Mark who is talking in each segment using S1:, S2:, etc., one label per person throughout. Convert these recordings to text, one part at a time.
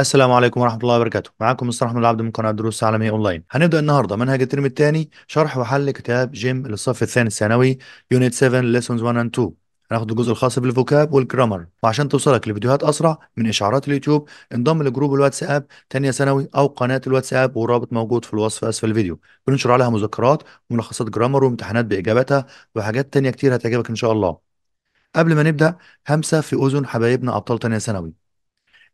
S1: السلام عليكم ورحمة الله وبركاته، معاكم مستر أحمد العبد من قناة دروس عالمية أونلاين. هنبدأ النهاردة منهج الترم الثاني شرح وحل كتاب جيم للصف الثاني الثانوي يونت 7 ليسونز 1 اند 2. هناخد الجزء الخاص بالفوكاب والجرامر، وعشان توصلك لفيديوهات أسرع من إشعارات اليوتيوب انضم لجروب الواتساب ثانيه ثانوي أو قناة الواتساب والرابط موجود في الوصف أسفل الفيديو. بننشر عليها مذكرات وملخصات جرامر وامتحانات بإجاباتها وحاجات تانية كتير هتعجبك إن شاء الله. قبل ما نبدأ همسة في أذن حبايبنا أبطال ثانيه ثانوي.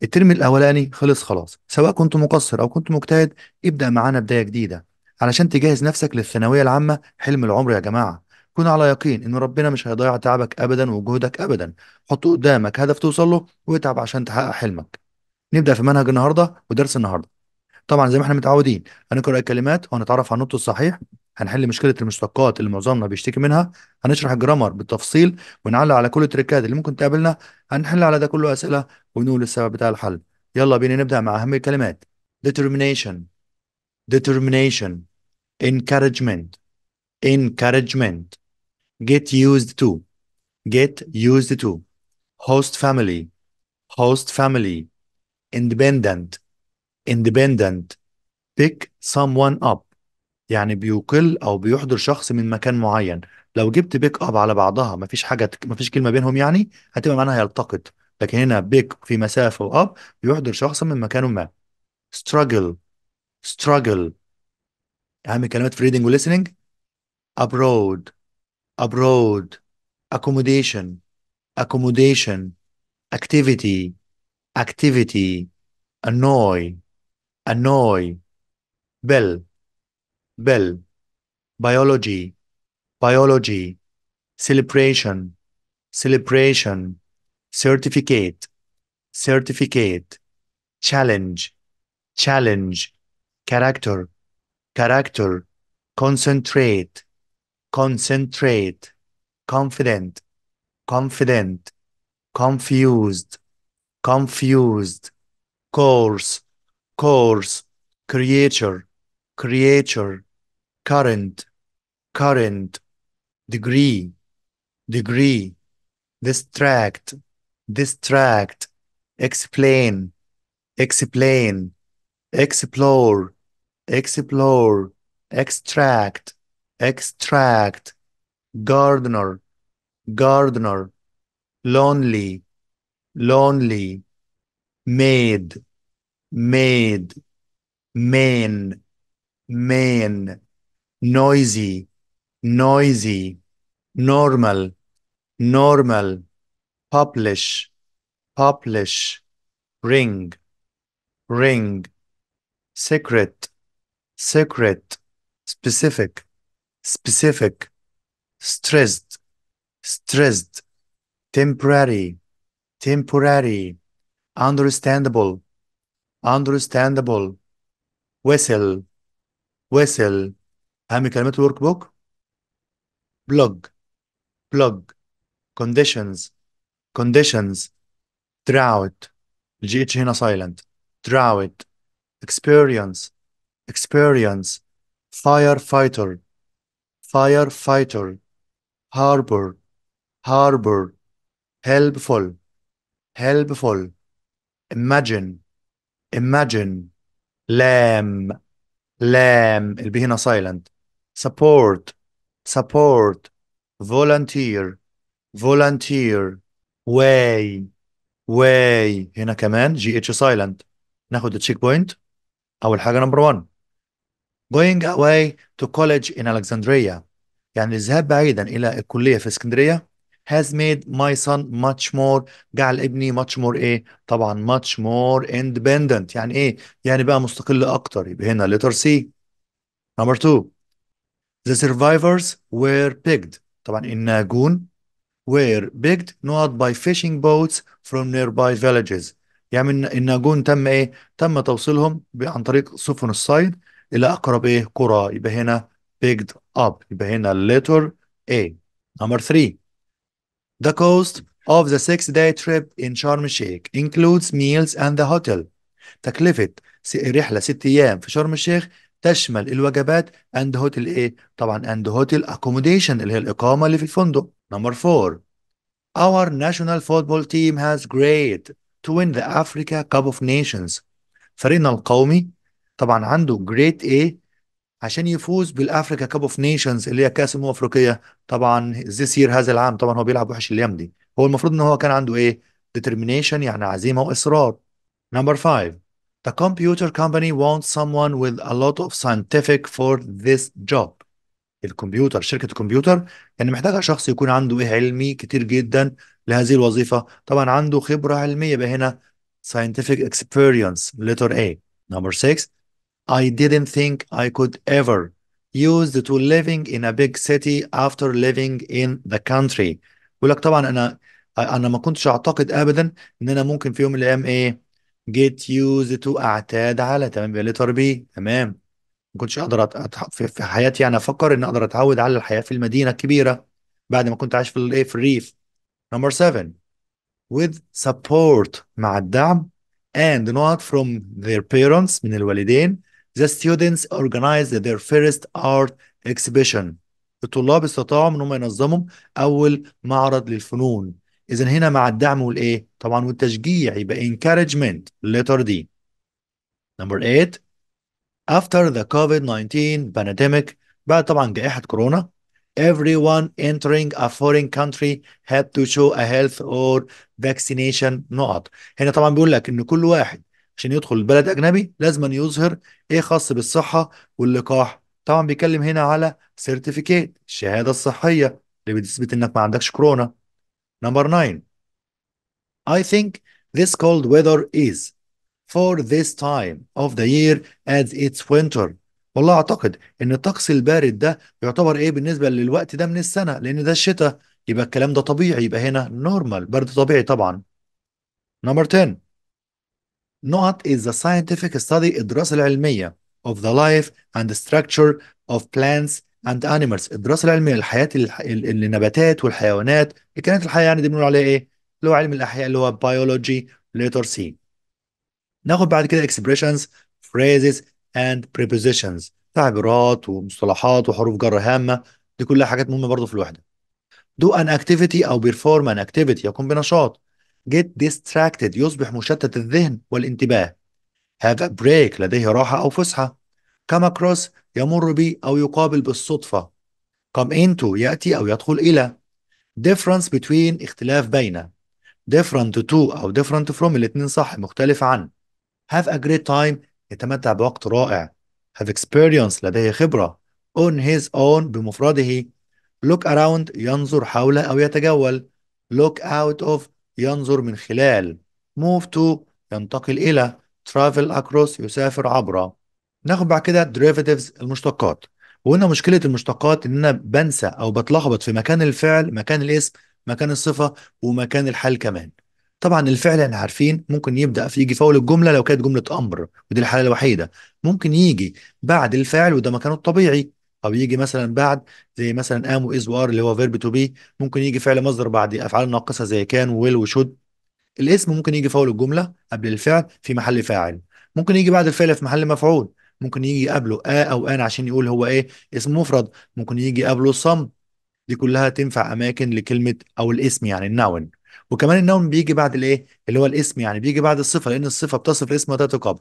S1: الترم الاولاني خلص خلاص سواء كنت مقصر او كنت مجتهد ابدا معانا بدايه جديده علشان تجهز نفسك للثانويه العامه حلم العمر يا جماعه كن على يقين ان ربنا مش هيضيع تعبك ابدا وجهدك ابدا حط قدامك هدف توصل له واتعب عشان تحقق حلمك نبدا في منهج النهارده ودرس النهارده طبعا زي ما احنا متعودين هنقرا الكلمات وهنتعرف على النطق الصحيح هنحل مشكله المشتقات اللي معظمنا بيشتكي منها هنشرح الجرامر بالتفصيل ونعلق على كل التريكات اللي ممكن تقابلنا هنحل على ده كله اسئله ونقول السبب بتاع الحل يلا بينا نبدا مع اهم الكلمات determination determination encouragement encouragement get used to get used to host family host family independent independent pick someone up يعني بيقل او بيحضر شخص من مكان معين لو جبت بيك اب على بعضها مفيش حاجه مفيش كلمه بينهم يعني هتبقى معناها يلتقط لكن هنا بيك في مسافه واب بيحضر شخص من مكان ما struggle struggle اهم كلمات في reading و listening abroad abroad accommodation accommodation activity activity annoy annoy bell bell, biology, biology, celebration, celebration, certificate, certificate, challenge, challenge, character, character, concentrate, concentrate, confident, confident, confused, confused, course, course, creature, creature, current, current, degree, degree, distract, distract, explain, explain, explore, explore, extract, extract, gardener, gardener, lonely, lonely, made, made, main main, noisy, noisy, normal, normal, publish, publish, ring, ring, secret, secret, specific, specific, stressed, stressed, temporary, temporary, understandable, understandable, whistle, Wessel, اهم كلمات الورك بوك بلوج بلوج conditions conditions drought الجي اتش هنا silent drought experience experience firefighter firefighter harbor harbor helpful helpful imagine imagine lamb لام اللي هنا سايلنت سبورت سبورت فولنتير فولنتير واي واي هنا كمان جي اتش سايلنت ناخد التشيك بوينت اول حاجه نمبر 1 going away to college in Alexandria يعني الذهاب بعيدا الى الكليه في اسكندريه has made my son much more جعل ابني much more ايه طبعا much more independent يعني ايه يعني بقى مستقل اكتر يبقى هنا letter C number two the survivors were picked طبعا الناجون were picked not by fishing boats from nearby villages يعني الناجون تم ايه تم توصيلهم عن طريق سفن الصيد الى اقرب ايه قرى يبقى هنا picked up يبقى هنا letter A number three The cost of the six-day trip in Sharm sheik includes meals and the hotel. تكلفة رحلة ست أيام في شرم الشيخ تشمل الوجبات and hotel A طبعا and hotel accommodation اللي هي الإقامة اللي في الفندق. Number four. Our national football team has great to win the Africa Cup of Nations. فريقنا القومي طبعا عنده great A عشان يفوز بالافريكا كاب اوف نيشنز اللي هي كاس الامم الافريقيه طبعا ذيس يير هذا العام طبعا هو بيلعب وحش الايام دي هو المفروض ان هو كان عنده ايه ديترمينيشن يعني عزيمه واصرار نمبر 5 the computer company wants someone with a lot of scientific for this job الكمبيوتر شركه الكمبيوتر يعني محتاجه شخص يكون عنده ايه علمي كتير جدا لهذه الوظيفه طبعا عنده خبره علميه بقى هنا scientific experience letter A number 6 I didn't think I could ever used to living in a big city after living in the country بقول لك طبعا انا انا ما كنتش اعتقد ابدا ان انا ممكن في يوم من الايام ايه get used to اعتاد على تمام يبقى لتر بي تمام ما كنتش اقدر أتح... في... في حياتي يعني افكر ان اقدر اتعود على الحياه في المدينه الكبيره بعد ما كنت عايش في الايه في الريف number 7 with support مع الدعم and not from their parents من الوالدين the students organized their first art exhibition الطلاب استطاعوا ان هم ينظموا اول معرض للفنون اذا هنا مع الدعم والايه طبعا والتشجيع يبقى encouragement letter D number 8 after the COVID-19 pandemic بعد طبعا جائحة كورونا everyone entering a foreign country had to show a health or vaccination نقط هنا طبعا بيقول لك ان كل واحد عشان يدخل البلد اجنبي لازم أن يظهر ايه خاص بالصحه واللقاح طبعا بيتكلم هنا على سيرتيفيكيت الشهاده الصحيه اللي بتثبت انك ما عندكش كورونا نمبر 9 I think this cold weather is for this time of the year as it's winter والله اعتقد ان الطقس البارد ده يعتبر ايه بالنسبه للوقت ده من السنه لان ده الشتاء يبقى الكلام ده طبيعي يبقى هنا نورمال برد طبيعي طبعا نمبر 10 not is the scientific study الدراسة العلمية of the life and the structure of plants and animals الدراسة العلمية للحياة النباتات والحيوانات الكائنات الحية يعني دي بنقول عليها ايه؟ اللي هو علم الأحياء اللي هو biology letter C ناخد بعد كده expressions phrases and prepositions تعبيرات ومصطلحات وحروف جر هامة دي كلها حاجات مهمة برضه في الوحدة do an activity أو perform an activity يقوم بنشاط get distracted يصبح مشتت الذهن والانتباه have a break لديه راحة أو فسحة come across يمر بي أو يقابل بالصدفة come into يأتي أو يدخل إلى difference between اختلاف بين different to أو different from الاتنين صح مختلف عن have a great time يتمتع بوقت رائع have experience لديه خبرة on his own بمفرده look around ينظر حوله أو يتجول look out of ينظر من خلال move to ينتقل إلى travel across يسافر عبر ناخد بعد كده derivatives المشتقات وهنا مشكلة المشتقات إن أنا بنسى أو بتلخبط في مكان الفعل مكان الاسم مكان الصفة ومكان الحال كمان طبعا الفعل احنا عارفين ممكن يبدا في يجي في اول الجمله لو كانت جمله امر ودي الحاله الوحيده ممكن يجي بعد الفعل وده مكانه الطبيعي او يجي مثلا بعد زي مثلا ام واز وار اللي هو فيرب تو بي ممكن يجي فعل مصدر بعد افعال ناقصه زي كان ويل وشود الاسم ممكن يجي في اول الجمله قبل الفعل في محل فاعل ممكن يجي بعد الفعل في محل مفعول ممكن يجي قبله ا آه او ان عشان يقول هو ايه اسم مفرد ممكن يجي قبله صم دي كلها تنفع اماكن لكلمه او الاسم يعني النون وكمان النون بيجي بعد الايه اللي هو الاسم يعني بيجي بعد الصفه لان الصفه بتصف الاسم وتاتي قبل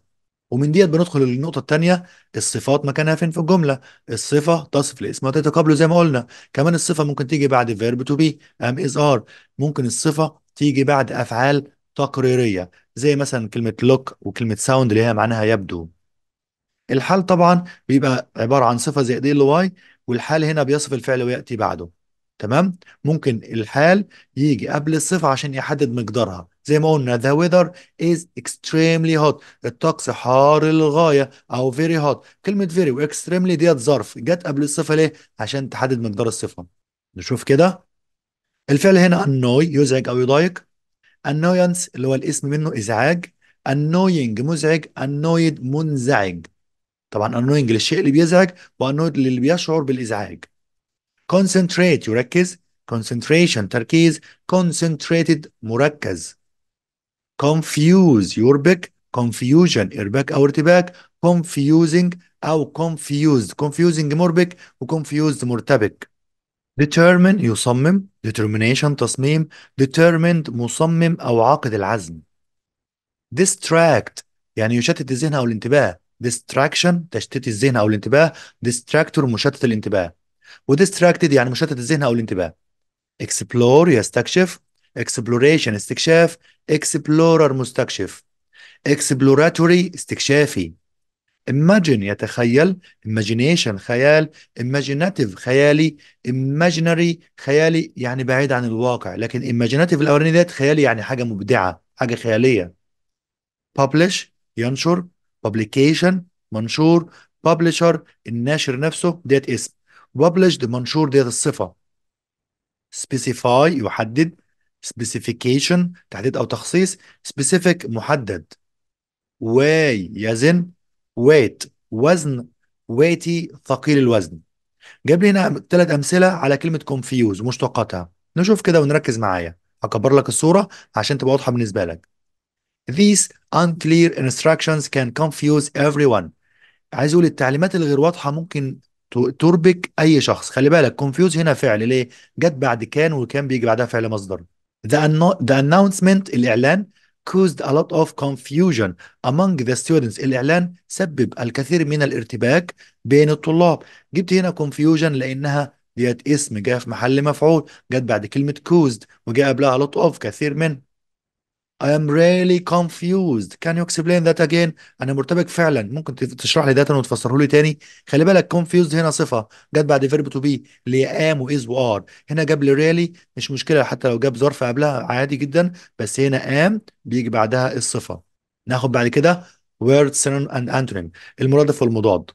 S1: ومن ديت بندخل للنقطة التانية الصفات مكانها فين في الجملة الصفة تصف الاسم وتتقابله زي ما قلنا كمان الصفة ممكن تيجي بعد فيرب تو بي ام از ار ممكن الصفة تيجي بعد أفعال تقريرية زي مثلا كلمة لوك وكلمة ساوند اللي هي معناها يبدو الحال طبعا بيبقى عبارة عن صفة زي دي اللي واي والحال هنا بيصف الفعل ويأتي بعده تمام ممكن الحال يجي قبل الصفة عشان يحدد مقدارها زي ما قلنا the weather is extremely hot الطقس حار للغاية أو very hot كلمة very و extremely ديت ظرف جت قبل الصفة ليه؟ عشان تحدد مقدار الصفة نشوف كده الفعل هنا annoy يزعج أو يضايق annoyance اللي هو الاسم منه إزعاج annoying مزعج annoyed منزعج طبعا annoying للشيء اللي بيزعج وannoyed للي بيشعر بالإزعاج concentrate يركز concentration تركيز concentrated مركز confuse يربك confusion إرباك أو ارتباك confusing أو confused confusing مربك confused مرتبك determine يصمم determination تصميم determined مصمم أو عاقد العزم distract يعني يشتت الذهن أو الانتباه distraction تشتيت الذهن أو الانتباه distractor مشتت الانتباه distracted يعني مشتت الذهن أو الانتباه explore يستكشف exploration استكشاف explorer مستكشف exploratory استكشافي imagine يتخيل imagination خيال imaginative خيالي imaginary خيالي يعني بعيد عن الواقع لكن imaginative الاولاني ديت خيالي يعني حاجه مبدعه حاجه خياليه publish ينشر publication منشور publisher الناشر نفسه ديت اسم published منشور ديت الصفه specify يحدد specification تحديد أو تخصيص specific محدد واي يزن ويت وزن ويتي ثقيل الوزن جاب لي هنا ثلاث أمثلة على كلمة كونفيوز ومشتقاتها نشوف كده ونركز معايا اكبر لك الصورة عشان تبقى واضحة بالنسبة لك These unclear instructions can confuse everyone عايز اقول التعليمات الغير واضحه ممكن تربك اي شخص خلي بالك كونفيوز هنا فعل ليه جت بعد كان وكان بيجي بعدها فعل مصدر The, the announcement الإعلان caused a lot of confusion among the students الإعلان سبب الكثير من الارتباك بين الطلاب جبت هنا confusion لأنها ديت اسم جاء في محل مفعول جت بعد كلمة caused وجاء قبلها a lot of كثير من I am really confused can you explain that again أنا مرتبك فعلا ممكن تشرح لي ده وتفسره لي تاني خلي بالك confused هنا صفة جت بعد verb to be. اللي am و is و are هنا جاب لي really مش مشكلة حتى لو جاب ظرف قبلها عادي جدا بس هنا am بيجي بعدها الصفة ناخد بعد كده words and antonym المرادف والمضاد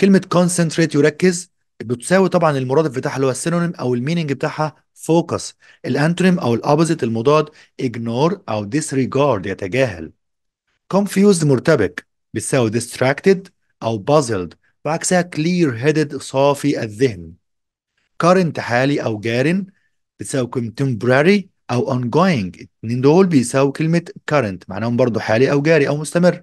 S1: كلمة concentrate يركز بتساوي طبعا المرادف بتاعها اللي هو السينونيم او الميننج بتاعها فوكس الانتونيم او الابوزيت المضاد اجنور او ديسريجارد يتجاهل confused مرتبك بتساوي distracted او بازلد وعكسها clear headed صافي الذهن current حالي او جارن بتساوي contemporary او ongoing الاتنين دول بيساوي كلمة current معناهم برضو حالي او جاري او مستمر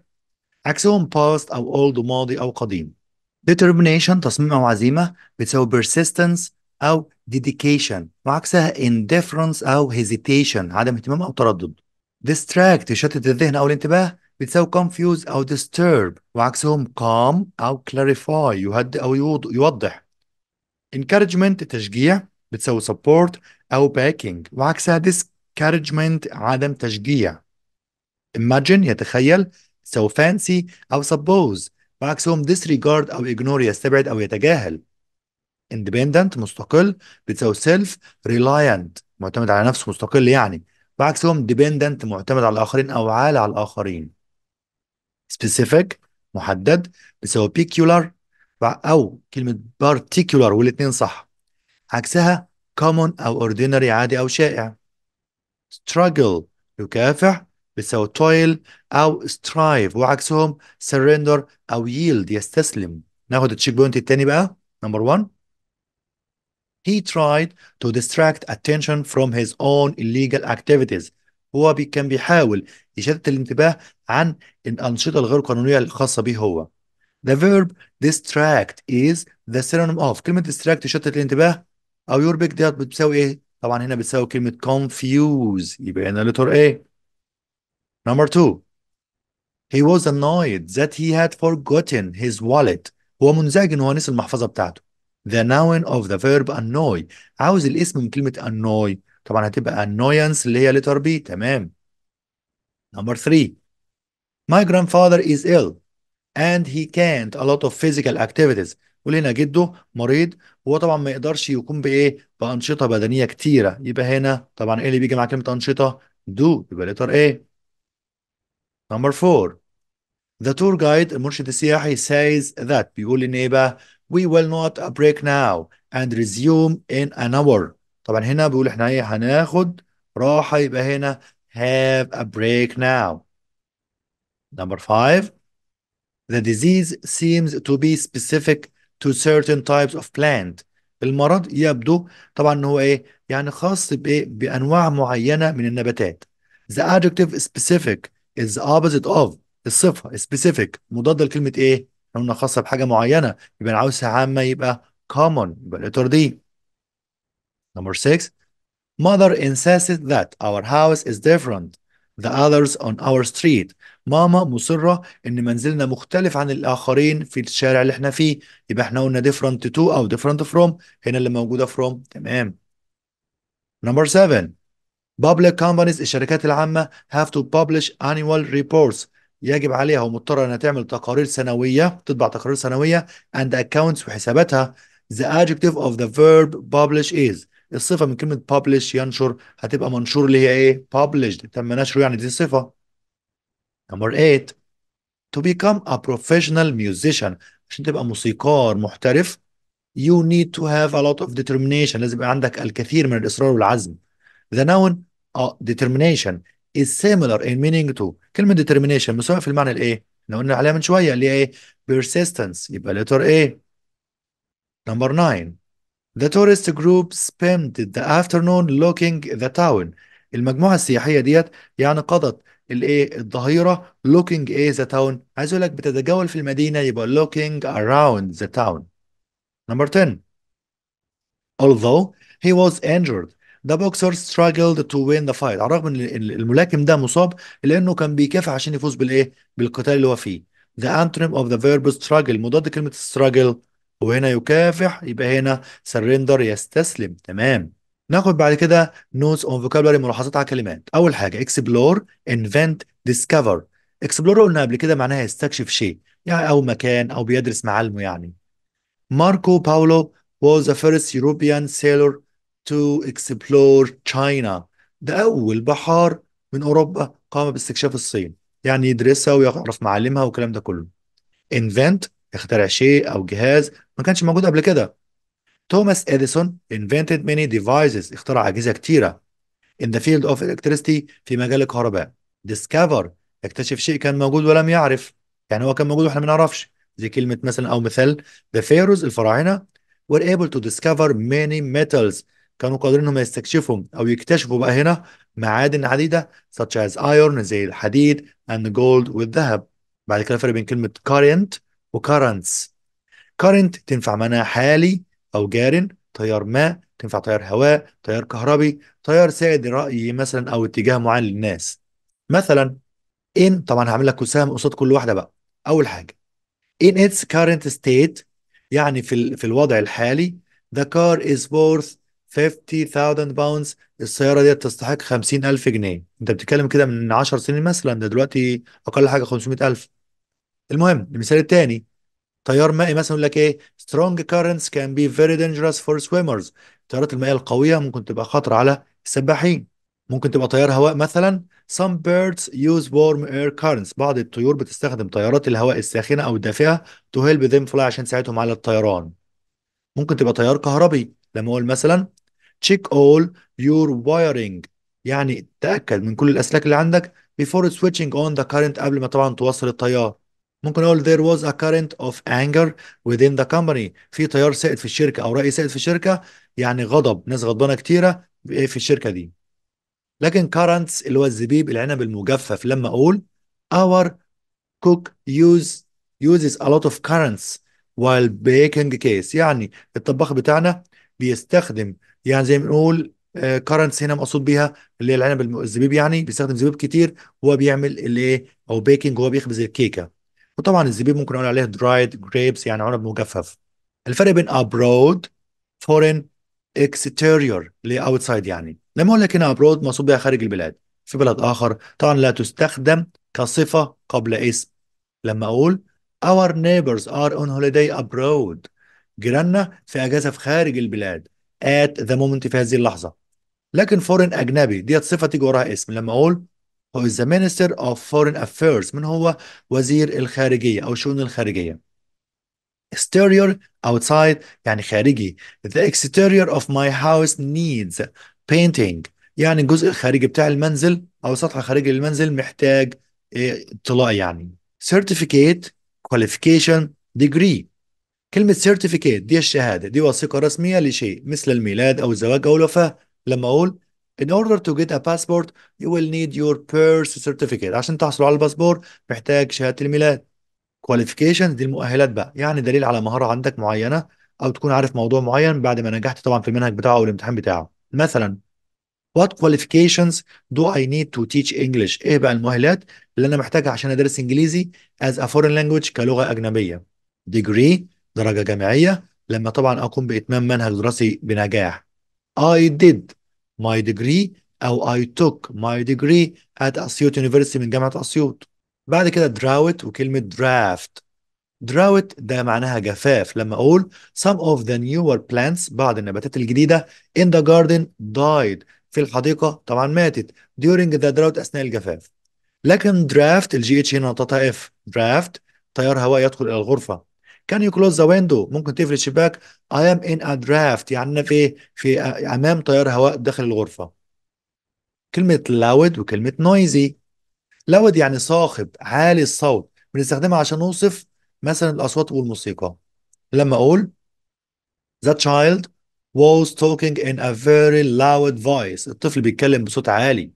S1: عكسهم past او old ماضي او قديم determination تصميم أو عزيمة بتساوي persistence أو dedication وعكسها indifference أو hesitation عدم اهتمام أو تردد distract يشتت الذهن أو الانتباه بتساوي confuse أو disturb وعكسهم calm أو clarify يهدئ أو يوضح encouragement تشجيع بتساوي support أو backing وعكسها discouragement عدم تشجيع imagine يتخيل بتساوي fancy أو suppose بعكسهم disregard أو ignore يستبعد أو يتجاهل independent مستقل بتساوي self reliant معتمد على نفسه مستقل يعني بعكسهم dependent معتمد على الآخرين أو عالي على الآخرين specific محدد بتساوي peculiar أو كلمة particular والاثنين صح عكسها common أو ordinary عادي أو شائع struggle يكافح بيساوي toil أو strive وعكسهم surrender أو yield يستسلم ناخد التشيك بوينت التاني بقى نمبر 1 He tried to distract attention from his own illegal activities هو بي كان بيحاول يشتت الانتباه عن الأنشطة الغير قانونية الخاصة به هو The verb distract is the synonym of كلمة distract تشتت الانتباه أو big ديت بتساوي إيه؟ طبعا هنا بتساوي كلمة confuse يبقى هنا لتر إيه؟ Number two, he was annoyed that he had forgotten his wallet. هو منزعج ان هو نسي المحفظه بتاعته. The noun of the verb annoy. عاوز الاسم من كلمه annoy. طبعا هتبقى annoyance اللي هي letter B تمام. Number three, my grandfather is ill and he can't a lot of physical activities. قول هنا جده مريض وهو طبعا ما يقدرش يقوم بايه؟ بانشطه بدنيه كتيره يبقى هنا طبعا ايه اللي بيجي مع كلمه انشطه؟ do يبقى ليتر ايه؟ Number four, the tour guide المرشد السياحي says that بيقول للنيبة we will not break now and resume in an hour. طبعا هنا بيقول احنا ايه هناخد راحة يبقى هنا have a break now. Number five, the disease seems to be specific to certain types of plant. المرض يبدو طبعا ان هو ايه يعني خاص بايه بانواع معينه من النباتات. The adjective specific is opposite of الصفة سبيسيفيك مضاد لكلمة ايه؟ احنا قلنا خاصة بحاجة معينة يبقى انا عاوزها عامة يبقى common يبقى الاطار دي. نمبر 6 mother insists that our house is different the others on our street ماما مصرة إن منزلنا مختلف عن الآخرين في الشارع اللي احنا فيه يبقى احنا قلنا different to أو different from هنا اللي موجودة from تمام number 7 Public companies الشركات العامة have to publish annual reports يجب عليها ومضطرة انها تعمل تقارير سنوية تطبع تقارير سنوية and accounts وحساباتها the adjective of the verb publish is الصفة من كلمة publish ينشر هتبقى منشور اللي هي ايه published تم نشره يعني دي الصفة number eight to become a professional musician عشان تبقى موسيقار محترف you need to have a lot of determination لازم يبقى عندك الكثير من الإصرار والعزم The noun uh, determination is similar in meaning to كلمة determination مساوية في المعنى الإيه؟ احنا قلنا عليها من شوية اللي هي إيه؟ persistence يبقى letter A. Number 9 The tourist group spent the afternoon looking the town. المجموعة السياحية ديت يعني قضت الايه الظهيرة looking a the town عايز اقول لك بتتجول في المدينة يبقى looking around the town. Number 10 Although he was injured The boxer struggled to win the fight على الرغم ان الملاكم ده مصاب الا انه كان بيكافح عشان يفوز بالايه؟ بالقتال اللي هو فيه. The antonym of the verb struggle مضاد كلمة struggle وهنا يكافح يبقى هنا سرندر يستسلم تمام. ناخد بعد كده نوتس اون فوكابلري ملاحظات على كلمات. أول حاجة اكسبلور انفنت ديسكفر. اكسبلور قلنا قبل كده معناها يستكشف شيء يعني أو مكان أو بيدرس معالمه يعني. ماركو باولو was the first European sailor to explore China ده أول بحار من أوروبا قام باستكشاف الصين يعني يدرسها ويعرف معالمها والكلام ده كله invent اخترع شيء أو جهاز ما كانش موجود قبل كده توماس إديسون invented many devices اخترع أجهزة كتيرة in the field of electricity في مجال الكهرباء discover اكتشف شيء كان موجود ولم يعرف يعني هو كان موجود واحنا ما نعرفش زي كلمة مثلا أو مثال the pharaohs الفراعنة were able to discover many metals كانوا قادرين هم يستكشفوا او يكتشفوا بقى هنا معادن عديده such as iron زي الحديد and gold والذهب بعد كده فرق بين كلمه current currents current تنفع معناها حالي او جار تيار ماء تنفع تيار هواء تيار كهربي تيار سائد رأي مثلا او اتجاه معين للناس مثلا ان طبعا هعمل لك وسام قصاد كل واحده بقى اول حاجه in its current state يعني في في الوضع الحالي the car is worth 50,000 باوندز السياره ديت تستحق 50000 جنيه انت بتتكلم كده من 10 سنين مثلا ده دلوقتي اقل حاجه 500000 المهم المثال الثاني تيار مائي مثلا يقول لك ايه strong currents can be very dangerous for swimmers التيارات المائيه القويه ممكن تبقى خطر على السباحين ممكن تبقى تيار هواء مثلا some birds use warm air currents بعض الطيور بتستخدم تيارات الهواء الساخنه او الدافئه to help them fly عشان تساعدهم على الطيران ممكن تبقى تيار كهربي لما اقول مثلا check all your wiring يعني تأكد من كل الأسلاك اللي عندك before switching on the current قبل ما طبعا توصل التيار ممكن اقول there was a current of anger within the company في تيار سائد في الشركه او راي سائد في الشركه يعني غضب ناس غضبانه كتيره في الشركه دي لكن currants اللي هو الزبيب العنب المجفف لما اقول our cook use uses a lot of currants while baking case يعني الطباخ بتاعنا بيستخدم يعني زي ما بنقول كرنس آه، هنا مقصود بيها اللي هي العنب الزبيب يعني بيستخدم زبيب كتير هو بيعمل الايه او بيكنج هو بيخبز الكيكه وطبعا الزبيب ممكن نقول عليه درايد جريبس يعني عنب مجفف الفرق بين ابرود فورين exterior اللي هي يعني لما اقول لك هنا ابرود مقصود بها خارج البلاد في بلد اخر طبعا لا تستخدم كصفه قبل اسم لما اقول our neighbors are on holiday abroad جيراننا في اجازه في خارج البلاد ات ذا مومنت في هذه اللحظه لكن فورن اجنبي ديت صفه تيجي وراها اسم لما اقول هو از ذا مينستر اوف فورن افيرز من هو وزير الخارجيه او الشؤون الخارجيه exterior outside يعني خارجي the exterior of my house needs painting يعني الجزء الخارجي بتاع المنزل او السطح الخارجي للمنزل محتاج إيه، طلاء يعني certificate qualification degree كلمة سيرتيفيكيت دي الشهادة دي وثيقة رسمية لشيء مثل الميلاد أو الزواج أو الوفاة لما أقول In order to get a passport you will need your birth certificate عشان تحصل على الباسبور محتاج شهادة الميلاد كواليفيكيشن دي المؤهلات بقى يعني دليل على مهارة عندك معينة أو تكون عارف موضوع معين بعد ما نجحت طبعا في المنهج بتاعه أو الامتحان بتاعه مثلا What qualifications do I need to teach English إيه بقى المؤهلات اللي أنا محتاجها عشان أدرس إنجليزي as a foreign language كلغة أجنبية degree درجة جامعية لما طبعا أقوم بإتمام منهج دراسي بنجاح I did my degree أو I took my degree at أسيوط University من جامعة أسيوط بعد كده drought وكلمة draft drought ده معناها جفاف لما أقول some of the newer plants بعض النباتات الجديدة in the garden died في الحديقة طبعا ماتت during the drought أثناء الجفاف لكن درافت الجي اتش هنا نقطتها اف درافت تيار هواء يدخل الى الغرفه كان يو كلوز ذا ويندو ممكن تقفل الشباك اي ام ان ا درافت يعني انا في في امام تيار هواء داخل الغرفه كلمه لاود وكلمه نويزي لاود يعني صاخب عالي الصوت بنستخدمها عشان نوصف مثلا الاصوات والموسيقى لما اقول The child was talking in a very loud voice. الطفل بيتكلم بصوت عالي.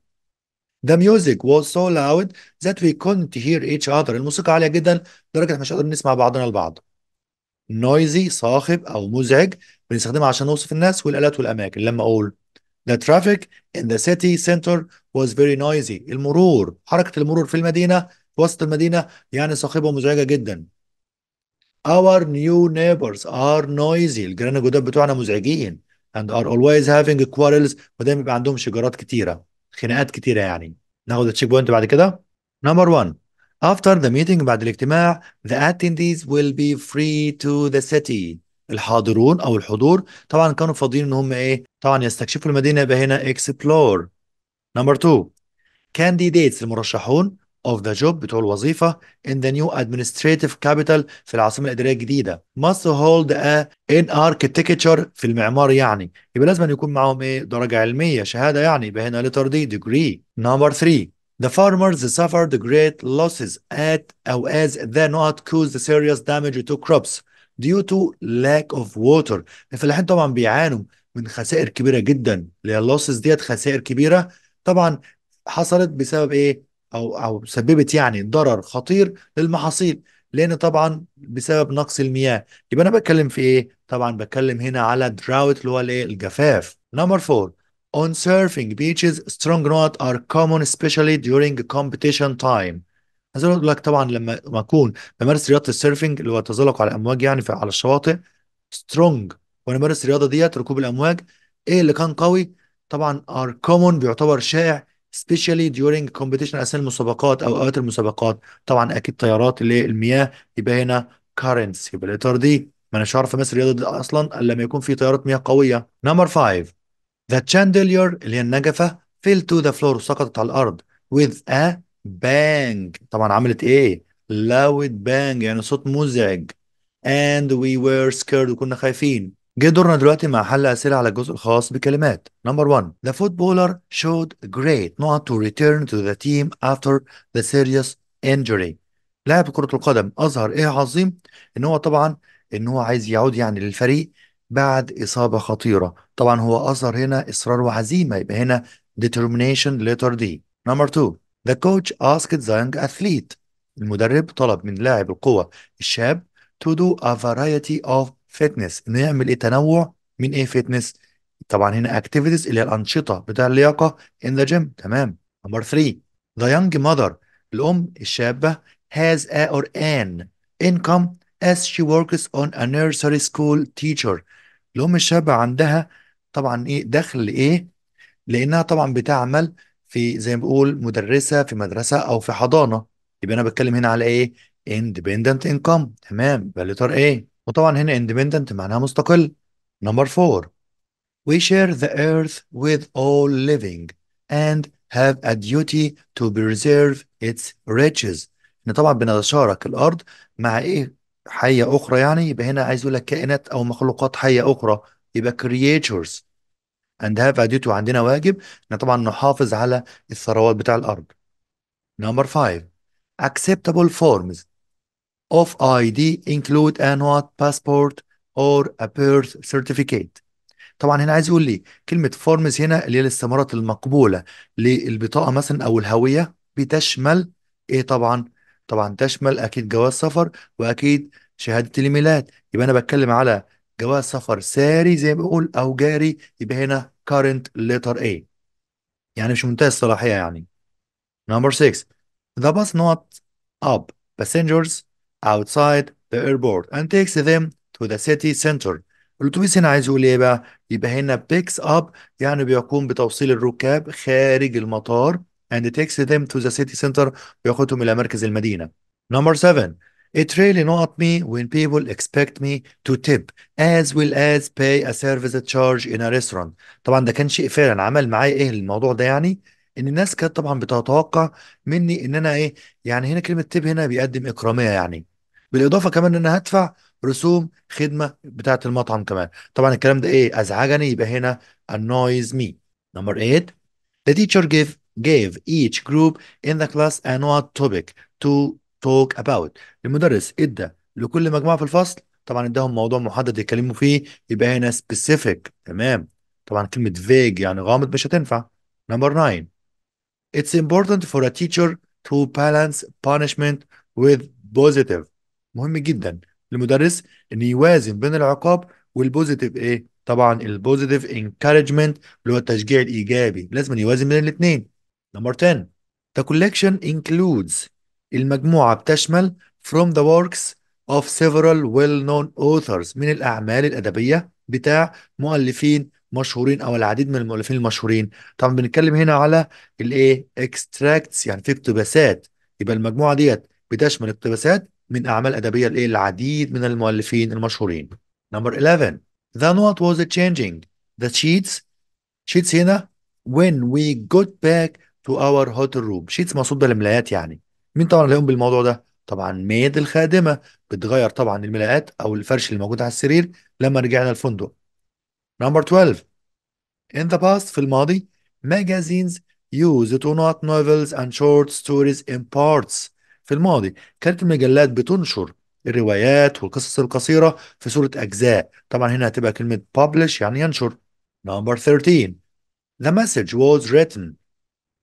S1: The music was so loud that we couldn't hear each other. الموسيقى عالية جدا لدرجة احنا مش قادرين نسمع بعضنا البعض. نويزي صاخب او مزعج بنستخدمها عشان نوصف الناس والالات والاماكن لما اقول The traffic in the city center was very noisy. المرور حركة المرور في المدينة في وسط المدينة يعني صاخبة ومزعجة جدا. Our new neighbors are noisy. الجيران الجداد بتوعنا مزعجين and are always having quarrels ودايما بيبقى عندهم شجارات كتيرة خناقات كتيرة يعني. ناخد التشيك بوينت بعد كده. Number one After the meeting بعد الاجتماع the attendees will be free to the city الحاضرون او الحضور طبعا كانوا فاضيين ان هم ايه طبعا يستكشفوا المدينه يبقى هنا explore number 2 candidates المرشحون of the job بتوع الوظيفة in the new administrative capital في العاصمة الإدارية الجديدة must hold a in architecture في المعمار يعني يبقى لازم يكون معاهم إيه درجة علمية شهادة يعني يبقى هنا letter D degree number 3 The farmers suffered great losses at or as the not caused serious damage to crops due to lack of water الفلاحين طبعا بيعانوا من خسائر كبيرة جدا اللي هي اللوسز ديت خسائر كبيرة طبعا حصلت بسبب ايه او او سببت يعني ضرر خطير للمحاصيل لان طبعا بسبب نقص المياه يبقى انا بتكلم في ايه طبعا بتكلم هنا على دراوت اللي هو الايه الجفاف نمبر فور On surfing beaches, strong knot are common especially during competition time. عايز اقول لك طبعا لما ما اكون بمارس رياضه السيرفنج اللي هو التزلق على الامواج يعني في على الشواطئ سترونج وانا بمارس الرياضه ديت ركوب الامواج ايه اللي كان قوي طبعا ار كومون بيعتبر شائع سبيشالي during كومبيتيشن اثناء المسابقات او اوقات المسابقات طبعا اكيد تيارات اللي المياه يبقى هنا كارنس يبقى الاطار دي ما انا مش هعرف امارس الرياضه دي اصلا الا لما يكون في تيارات مياه قويه نمبر 5 The chandelier اللي هي النجفة fell to the floor سقطت على الأرض with a bang طبعا عملت إيه؟ loud bang يعني صوت مزعج and we were scared وكنا خايفين جه دورنا دلوقتي مع حل أسئلة على الجزء الخاص بكلمات نمبر 1 The footballer showed great not to return to the team after the serious injury لاعب كرة القدم أظهر إيه عظيم إن هو طبعا إن هو عايز يعود يعني للفريق بعد إصابة خطيرة طبعا هو أظهر هنا إصرار وعزيمة يبقى هنا determination letter D number two the coach asked the young athlete المدرب طلب من لاعب القوة الشاب to do a variety of fitness إنه يعمل إيه تنوع من إيه fitness طبعا هنا activities اللي هي الأنشطة بتاع اللياقة in the gym تمام number three the young mother الأم الشابة has a or an income as she works on a nursery school teacher الام الشابه عندها طبعا ايه دخل ايه لانها طبعا بتعمل في زي ما بقول مدرسه في مدرسه او في حضانه يبقى انا بتكلم هنا على ايه اندبندنت انكم تمام بالليتر ايه وطبعا هنا اندبندنت معناها مستقل نمبر 4 we share the earth with all living and have a duty to preserve its riches احنا طبعا بنتشارك الارض مع ايه حية أخرى يعني يبقى هنا عايز يقول لك كائنات أو مخلوقات حية أخرى يبقى creatures and have a duty وعندنا واجب إن طبعا نحافظ على الثروات بتاع الأرض. Number five acceptable forms of ID include an what passport or a birth certificate. طبعا هنا عايز يقول لي كلمة forms هنا اللي هي الاستمارات المقبولة للبطاقة مثلا أو الهوية بتشمل إيه طبعا طبعا تشمل اكيد جواز سفر واكيد شهاده الميلاد يبقى انا بتكلم على جواز سفر ساري زي ما بقول او جاري يبقى هنا current letter A يعني مش منتهي الصلاحيه يعني number 6 the bus not up passengers outside the airport and takes them to the city center الاتوبيس هنا عايز يقول ايه بقى؟ يبقى هنا picks up يعني بيقوم بتوصيل الركاب خارج المطار and takes them to the city center بياخدهم إلى مركز المدينة. Number seven, it really not me when people expect me to tip as well as pay a service charge in a restaurant. طبعا ده كان شيء فعلا عمل معايا ايه الموضوع ده يعني ان الناس كانت طبعا بتتوقع مني ان انا ايه يعني هنا كلمة تيب هنا بيقدم اكرامية يعني. بالاضافة كمان ان انا هدفع رسوم خدمة بتاعة المطعم كمان. طبعا الكلام ده ايه ازعجني يبقى هنا annoys me. Number eight, the teacher gave gave each group in the class an odd topic to talk about المدرس ادى لكل مجموعه في الفصل طبعا اداهم موضوع محدد يتكلموا فيه يبقى هنا specific تمام طبعا كلمه vague يعني غامض مش هتنفع number 9 it's important for a teacher to balance punishment with positive مهم جدا للمدرس ان يوازن بين العقاب والبوزيتيف ايه طبعا البوزيتيف انكارجمنت اللي هو التشجيع الايجابي لازم يوازن بين الاثنين Number 10 The collection includes المجموعة بتشمل from the works of several well-known authors من الأعمال الأدبية بتاع مؤلفين مشهورين أو العديد من المؤلفين المشهورين طبعا بنتكلم هنا على الايه extracts يعني في اقتباسات يبقى المجموعة ديت بتشمل اقتباسات من أعمال أدبية الايه العديد من المؤلفين المشهورين Number 11 Then what was it changing? The sheets sheets هنا when we got back تو اور هوتل روم شيتس مقصود بالملايات يعني مين طبعا اللي بالموضوع ده طبعا ميد الخادمه بتغير طبعا الملايات او الفرش اللي موجود على السرير لما رجعنا الفندق نمبر 12 in the past في الماضي magazines used to not novels and short stories in parts في الماضي كانت المجلات بتنشر الروايات والقصص القصيرة في صورة أجزاء طبعا هنا هتبقى كلمة publish يعني ينشر number 13 the message was written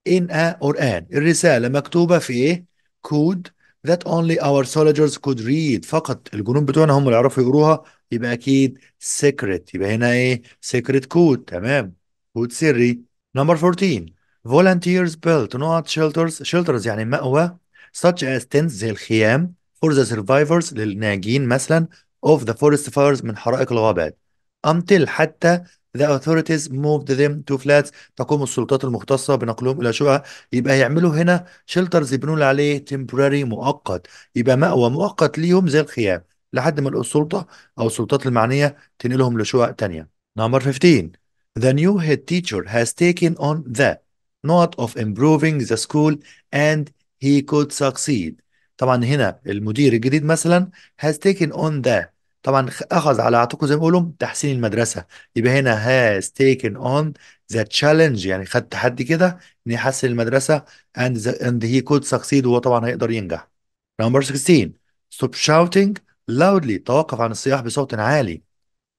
S1: in a Quran الرسالة مكتوبة في إيه؟ code that only our soldiers could read فقط الجنود بتوعنا هم اللي يعرفوا يقروها يبقى أكيد secret يبقى هنا إيه؟ secret code تمام code سري number 14 volunteers built نقط shelters shelters يعني مأوى such as tents زي الخيام for the survivors للناجين مثلا of the forest fires من حرائق الغابات until حتى the authorities moved them to flats تقوم السلطات المختصة بنقلهم إلى شقق يبقى هيعملوا هنا شيلترز يبنون عليه temporary مؤقت يبقى مأوى مؤقت ليهم زي الخيام لحد ما السلطة أو السلطات المعنية تنقلهم لشقق تانية نمبر 15 the new head teacher has taken on the not of improving the school and he could succeed طبعا هنا المدير الجديد مثلا has taken on the طبعا اخذ على عاتقه زي ما بيقولوا تحسين المدرسه يبقى هنا has taken on the challenge يعني خد تحدي كده ان يحسن المدرسه and, the, and he could succeed وهو طبعا هيقدر ينجح number 16 stop shouting loudly توقف عن الصياح بصوت عالي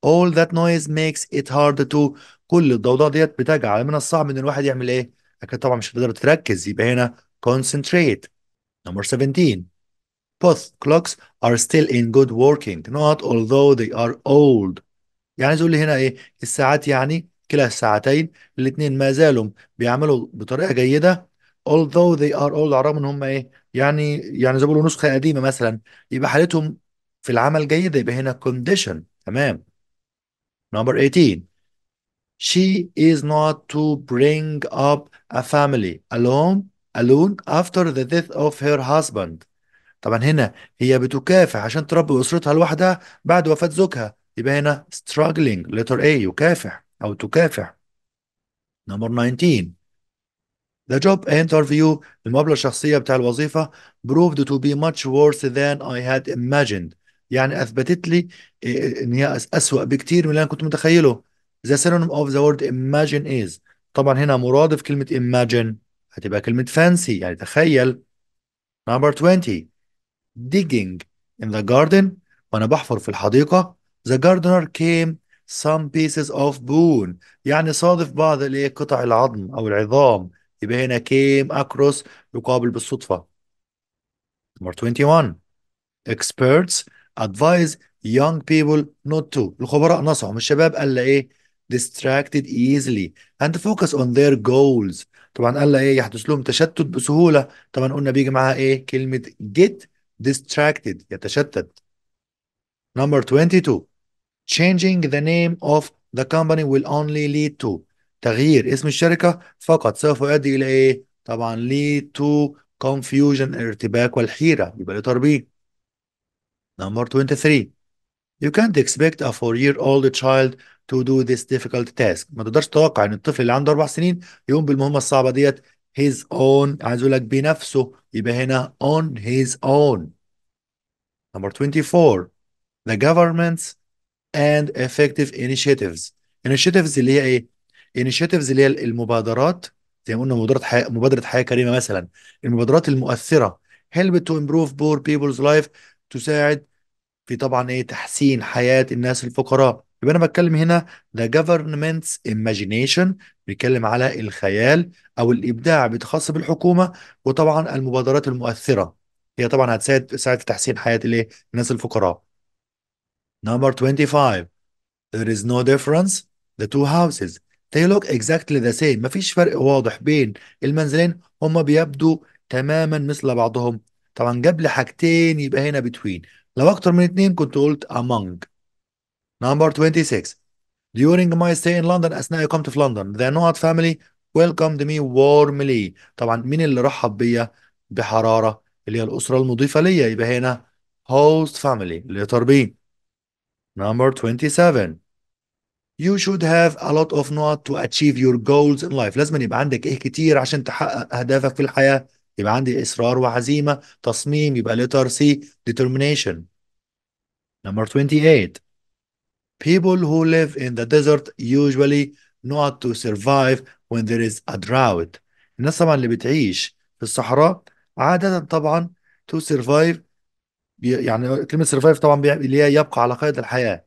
S1: all that noise makes it hard to كل الضوضاء ديت بتجعل من الصعب ان الواحد يعمل ايه اكيد طبعا مش هتقدر تركز يبقى هنا concentrate number 17 both clocks are still in good working not although they are old يعني تقول لي هنا ايه الساعات يعني كلا الساعتين الاثنين ما زالوا بيعملوا بطريقه جيده although they are old رغم هم ايه يعني يعني زي نسخه قديمه مثلا يبقى حالتهم في العمل جيده هنا condition تمام number 18 she is not to bring up a family alone alone after the death of her husband طبعا هنا هي بتكافح عشان تربي أسرتها لوحدها بعد وفاة زوجها يبقى هنا struggling letter A يكافح أو تكافح نمبر 19 The job interview المقابلة الشخصية بتاع الوظيفة proved to be much worse than I had imagined يعني أثبتت لي آه، آه، إن هي أسوأ بكتير من اللي أنا كنت متخيله The synonym of the word imagine is طبعا هنا مرادف كلمة imagine هتبقى كلمة fancy يعني تخيل Number 20 digging in the garden وأنا بحفر في الحديقة the gardener came some pieces of bone يعني صادف بعض الايه قطع العظم أو العظام يبقى هنا came across يقابل بالصدفة number 21 experts advise young people not to الخبراء نصحوا الشباب قال ايه distracted easily and focus on their goals طبعا قال ايه يحدث لهم تشتت بسهولة طبعا قلنا بيجي معاها ايه كلمة get distracted يتشتت number 22 changing the name of the company will only lead to تغيير اسم الشركة فقط سوف يؤدي إلى إيه؟ طبعا lead to confusion الارتباك والحيرة يبقى لتربيه number 23 You can't expect a four-year-old child to do this difficult task. ما تقدرش تتوقع ان الطفل اللي عنده اربع سنين يقوم بالمهمه الصعبه ديت his own عايز اقول لك بنفسه يبقى هنا on his own number 24 the governments and effective initiatives initiatives اللي هي ايه initiatives اللي هي المبادرات زي ما قلنا مبادرة حياة مبادرة حياة كريمة مثلا المبادرات المؤثرة help to improve poor people's life تساعد في طبعا ايه تحسين حياة الناس الفقراء يبقى انا بتكلم هنا ذا government's imagination بيتكلم على الخيال او الابداع بيتخص بالحكومه وطبعا المبادرات المؤثره هي طبعا هتساعد تساعد في تحسين حياه الايه الناس الفقراء number 25 there is no difference the two houses they look exactly the same مفيش فرق واضح بين المنزلين هما بيبدوا تماما مثل بعضهم طبعا جاب لي حاجتين يبقى هنا between لو اكتر من اتنين كنت قلت among Number 26. During my stay in London أثناء إقامتي في لندن the Nuhat family welcomed me warmly طبعا مين اللي رحب بيا بحرارة اللي هي الأسرة المضيفة ليا يبقى هنا host family اللي هي تربيه Number 27 You should have a lot of not to achieve your goals in life لازم يبقى عندك إيه كتير عشان تحقق أهدافك في الحياة يبقى عندي إصرار وعزيمة تصميم يبقى letter C determination Number 28 People who live in the desert usually know how to survive when there is a drought. الناس طبعا اللي بتعيش في الصحراء عادة طبعا to survive يعني كلمة survive طبعا اللي هي يبقى على قيد الحياة.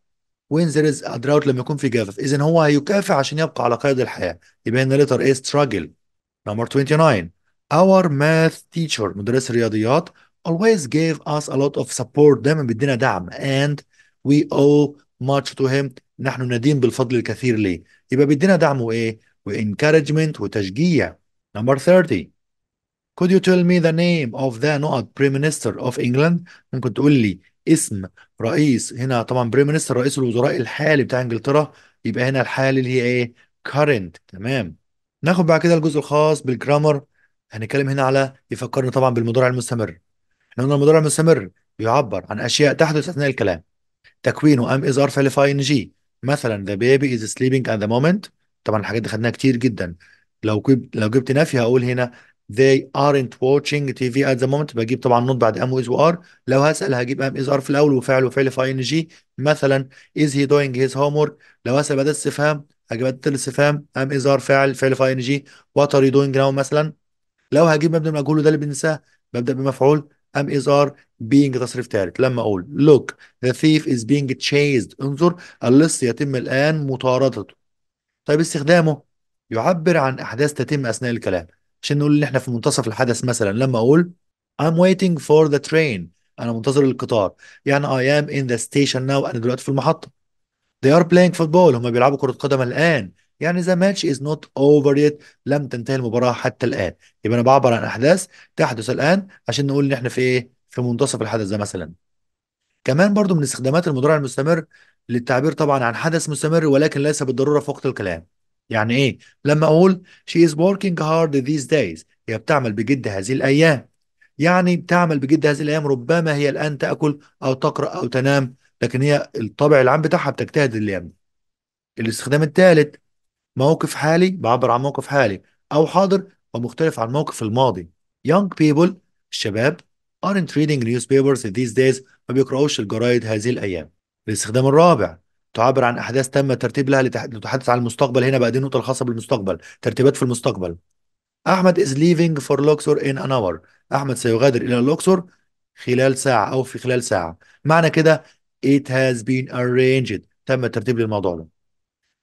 S1: when there is a drought لما يكون في جفاف إذا هو هيكافح عشان يبقى على قيد الحياة. يبقى هنا letter A struggle. Number 29 Our math teacher مدرس الرياضيات always gave us a lot of support دايما بيدينا دعم and we owe much to him نحن ندين بالفضل الكثير ليه يبقى بيدينا دعم وايه وانكارجمنت وتشجيع نمبر 30 could you tell me the name of the not prime minister of England ممكن تقول لي اسم رئيس هنا طبعا prime minister رئيس الوزراء الحالي بتاع انجلترا يبقى هنا الحالي اللي هي ايه current تمام ناخد بعد كده الجزء الخاص بالجرامر هنتكلم هنا على يفكرنا طبعا بالمضارع المستمر احنا قلنا المضارع المستمر بيعبر عن اشياء تحدث اثناء الكلام تكوينه ام از ار فعل اي ان جي مثلا ذا بيبي از سليبنج ات ذا مومنت طبعا الحاجات دي خدناها كتير جدا لو جبت لو جبت نفي هقول هنا they aren't watching TV at the moment بجيب طبعا نوت بعد ام is وار لو هسأل هجيب ام از ار في الأول وفعل وفعل في جي مثلا is he doing his homework لو هسأل بعد استفهام هجيب بعد الاستفهام ام از ار فعل فعل في جي what are you doing now مثلا لو هجيب مبدا المجهول وده اللي بننساه ببدأ بمفعول ام از ار being تصريف ثالث لما اقول لوك the thief is being chased انظر اللص يتم الان مطاردته طيب استخدامه يعبر عن احداث تتم اثناء الكلام عشان نقول ان احنا في منتصف الحدث مثلا لما اقول I'm waiting for the train انا منتظر القطار يعني I am in the station now انا دلوقتي في المحطه they are playing football هم بيلعبوا كره قدم الان يعني ذا ماتش از نوت اوفر يت لم تنتهي المباراه حتى الان يبقى انا بعبر عن احداث تحدث الان عشان نقول ان احنا في ايه في منتصف الحدث ده مثلا كمان برضو من استخدامات المضارع المستمر للتعبير طبعا عن حدث مستمر ولكن ليس بالضروره في وقت الكلام يعني ايه لما اقول she is working hard these days هي بتعمل بجد هذه الايام يعني بتعمل بجد هذه الايام ربما هي الان تاكل او تقرا او تنام لكن هي الطبع العام بتاعها بتجتهد الايام الاستخدام الثالث موقف حالي بعبر عن موقف حالي أو حاضر ومختلف عن موقف الماضي young people الشباب aren't reading newspapers these days ما بيقرأوش الجرايد هذه الأيام الاستخدام الرابع تعبر عن أحداث تم الترتيب لها لتحدث عن المستقبل هنا بقى دي النقطة الخاصة بالمستقبل ترتيبات في المستقبل أحمد is leaving for Luxor in an hour أحمد سيغادر إلى لوكسور خلال ساعة أو في خلال ساعة معنى كده it has been arranged تم الترتيب للموضوع ده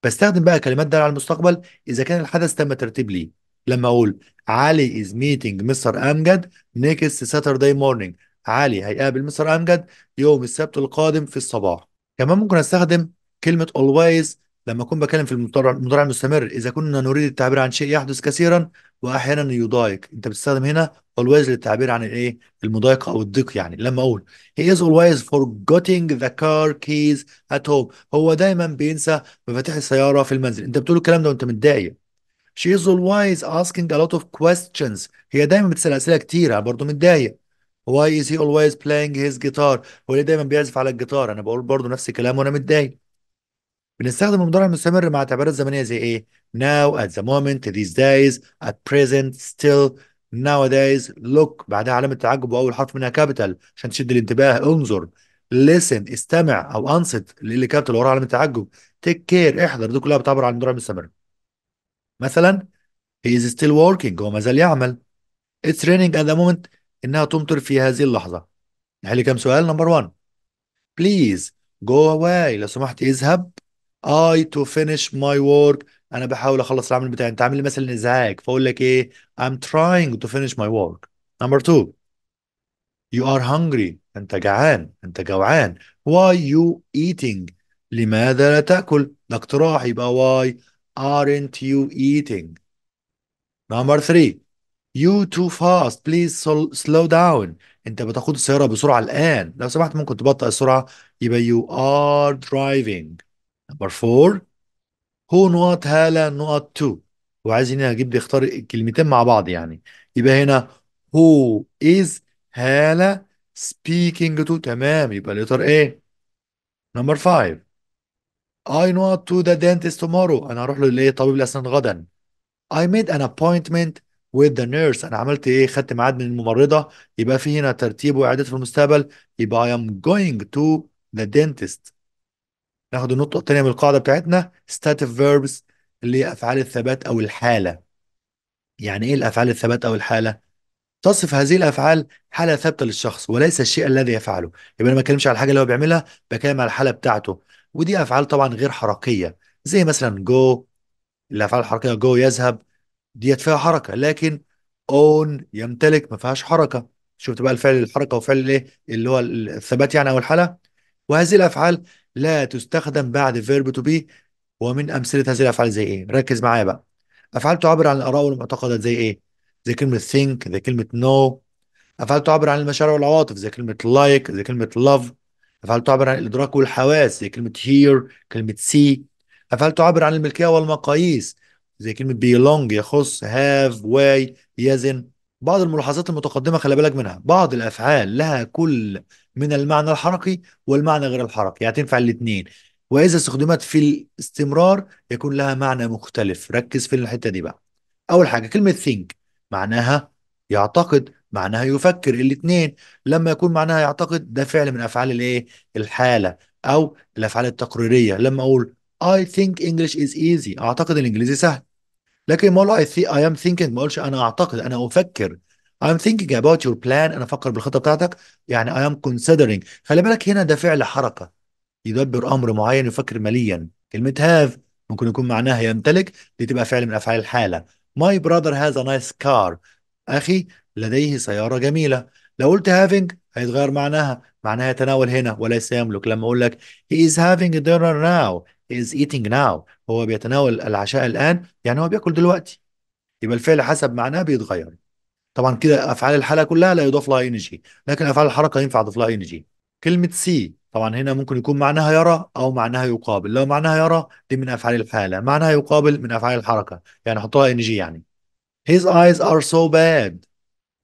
S1: بستخدم بقى كلمات دالة على المستقبل إذا كان الحدث تم ترتيب ليه لما أقول علي is meeting مستر أمجد next Saturday morning علي هيقابل مستر أمجد يوم السبت القادم في الصباح كمان ممكن أستخدم كلمة always لما أكون بكلم في المضارع المستمر إذا كنا نريد التعبير عن شيء يحدث كثيرا واحيانا يضايق انت بتستخدم هنا always للتعبير عن الايه المضايقه او الضيق يعني لما اقول he is always forgetting the car keys at home هو دايما بينسى مفاتيح السياره في المنزل انت بتقول الكلام ده وانت متضايق she is always asking a lot of questions هي دايما بتسال اسئله كتير انا برضه متضايق why is he always playing his guitar هو ليه دايما بيعزف على الجيتار انا بقول برضه نفس الكلام وانا متضايق بنستخدم المضارع المستمر مع تعبيرات زمنيه زي ايه؟ now at the moment these days at present still nowadays look بعدها علامه تعجب واول حرف منها كابيتال عشان تشد الانتباه انظر listen استمع او انصت اللي كابيتال وراها علامه تعجب take care احذر دي كلها بتعبر عن المضارع المستمر مثلا he is still working هو ما زال يعمل it's raining at the moment انها تمطر في هذه اللحظه نحل يعني كام سؤال نمبر 1 please go away لو سمحت اذهب I to finish my work أنا i I'm trying to finish my work number two you are hungry أنت جعان أنت جوعان why you eating لماذا لا تأكل ده why aren't you eating number three you too fast please slow down أنت بتاخد السيارة بسرعة الآن لو سمحت ممكن تبطئ السرعة you are driving نمبر 4 هو نقط هالا نقط تو وعايز هنا اجيب لي اختار الكلمتين مع بعض يعني يبقى هنا هو از هالا سبيكينج تو تمام يبقى الاطار ايه نمبر 5 I نوت to the dentist tomorrow انا هروح ليه طبيب الاسنان غدا I made an appointment with the nurse انا عملت ايه خدت ميعاد من الممرضه يبقى في هنا ترتيب واعداد في المستقبل يبقى I am going to the dentist ناخد النقطة التانية من القاعدة بتاعتنا Static verbs اللي هي أفعال الثبات أو الحالة يعني إيه الأفعال الثبات أو الحالة؟ تصف هذه الأفعال حالة ثابتة للشخص وليس الشيء الذي يفعله يبقى أنا ما بتكلمش على الحاجة اللي هو بيعملها بتكلم على الحالة بتاعته ودي أفعال طبعا غير حركية زي مثلا جو الأفعال الحركية جو يذهب ديت فيها حركة لكن اون يمتلك ما فيهاش حركة شفت بقى الفعل الحركة وفعل الايه اللي هو الثبات يعني أو الحالة وهذه الأفعال لا تستخدم بعد verb to be ومن أمثلة هذه الأفعال زي إيه؟ ركز معايا بقى أفعال تعبر عن الآراء والمعتقدات زي إيه؟ زي كلمة think زي كلمة نو. أفعال تعبر عن المشاعر والعواطف زي كلمة like زي كلمة love أفعال تعبر عن الإدراك والحواس زي كلمة hear كلمة see أفعال تعبر عن الملكية والمقاييس زي كلمة belong يخص have why يزن بعض الملاحظات المتقدمة خلي بالك منها بعض الأفعال لها كل من المعنى الحركي والمعنى غير الحركي يعني تنفع الاثنين وإذا استخدمت في الاستمرار يكون لها معنى مختلف ركز في الحتة دي بقى أول حاجة كلمة think معناها يعتقد معناها يفكر الاثنين لما يكون معناها يعتقد ده فعل من أفعال الايه الحالة أو الأفعال التقريرية لما أقول I think English is easy أعتقد الإنجليزي سهل لكن ما أقول I, th I am thinking ما أقولش أنا أعتقد أنا أفكر I'm thinking about your plan انا افكر بالخطه بتاعتك يعني I am considering خلي بالك هنا ده فعل حركه يدبر امر معين يفكر ماليا كلمه have ممكن يكون معناها يمتلك دي تبقى فعل من افعال الحاله My brother has a nice car اخي لديه سياره جميله لو قلت having هيتغير معناها معناها يتناول هنا وليس يملك لما اقول لك he is having dinner now he is eating now هو بيتناول العشاء الان يعني هو بياكل دلوقتي يبقى الفعل حسب معناه بيتغير طبعا كده افعال الحاله كلها لا يضاف لها انرجي لكن افعال الحركه ينفع اضيف لها انرجي كلمه سي طبعا هنا ممكن يكون معناها يرى او معناها يقابل لو معناها يرى دي من افعال الحاله معناها يقابل من افعال الحركه يعني حط لها انرجي يعني his eyes are so bad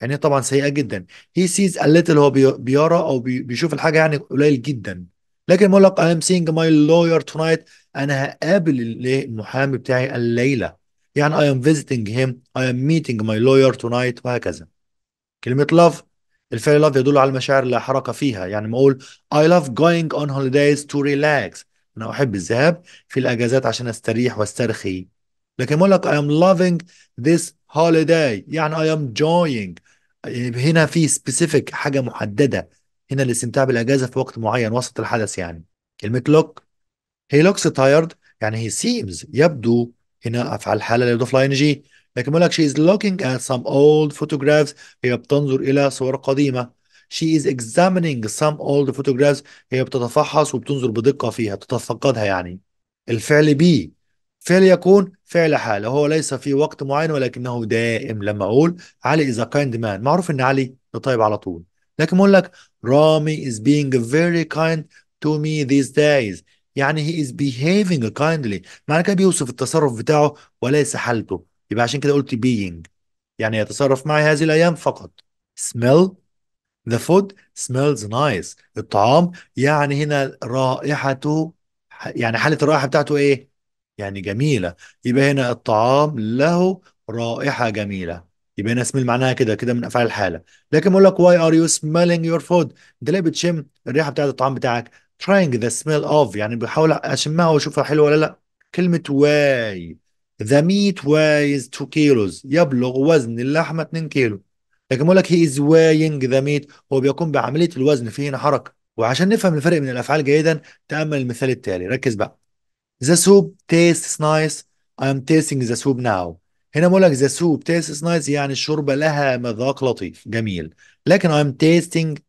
S1: يعني طبعا سيئه جدا he sees a little هو بيرى او بيشوف الحاجه يعني قليل جدا لكن بقول لك I am seeing my lawyer tonight انا هقابل المحامي بتاعي الليله يعني I am visiting him I am meeting my lawyer tonight وهكذا كلمة love الفعل love يدل على المشاعر اللي حركة فيها يعني ما أقول I love going on holidays to relax أنا أحب الذهاب في الأجازات عشان أستريح وأسترخي لكن بقول لك I am loving this holiday يعني I am enjoying هنا في specific حاجة محددة هنا الاستمتاع بالأجازة في وقت معين وسط الحدث يعني كلمة look he looks tired يعني he seems يبدو هنا افعال الحاله اللي يضاف لها ان جي لكن بقول لك she is looking at some old photographs هي بتنظر الى صور قديمه she is examining some old photographs هي بتتفحص وبتنظر بدقه فيها بتتفقدها يعني الفعل بي فعل يكون فعل حاله هو ليس في وقت معين ولكنه دائم لما اقول علي is a kind man معروف ان علي طيب على طول لكن بقول لك رامي is being very kind to me these days يعني he is behaving kindly معنى كده بيوصف التصرف بتاعه وليس حالته يبقى عشان كده قلت being يعني يتصرف معي هذه الأيام فقط smell the food smells nice الطعام يعني هنا رائحته يعني حالة الرائحة بتاعته إيه؟ يعني جميلة يبقى هنا الطعام له رائحة جميلة يبقى هنا سميل معناها كده كده من افعال الحاله لكن بقول لك واي ار يو سميلينج يور فود انت ليه بتشم الريحه بتاعت الطعام بتاعك تراينج ذا سميل اوف يعني بحاول اشمها واشوفها حلوه ولا لا كلمه واي ذا ميت وايز 2 كيلوز يبلغ وزن اللحمه 2 كيلو لكن بقول لك هي از واينج ذا ميت هو بيقوم بعمليه الوزن في هنا حركه وعشان نفهم الفرق بين الافعال جيدا تامل المثال التالي ركز بقى ذا سوب تيست نايس I am tasting the soup now هنا بقول لك ذا سوب تيست نايس يعني الشوربه لها مذاق لطيف جميل لكن ايم تيستنج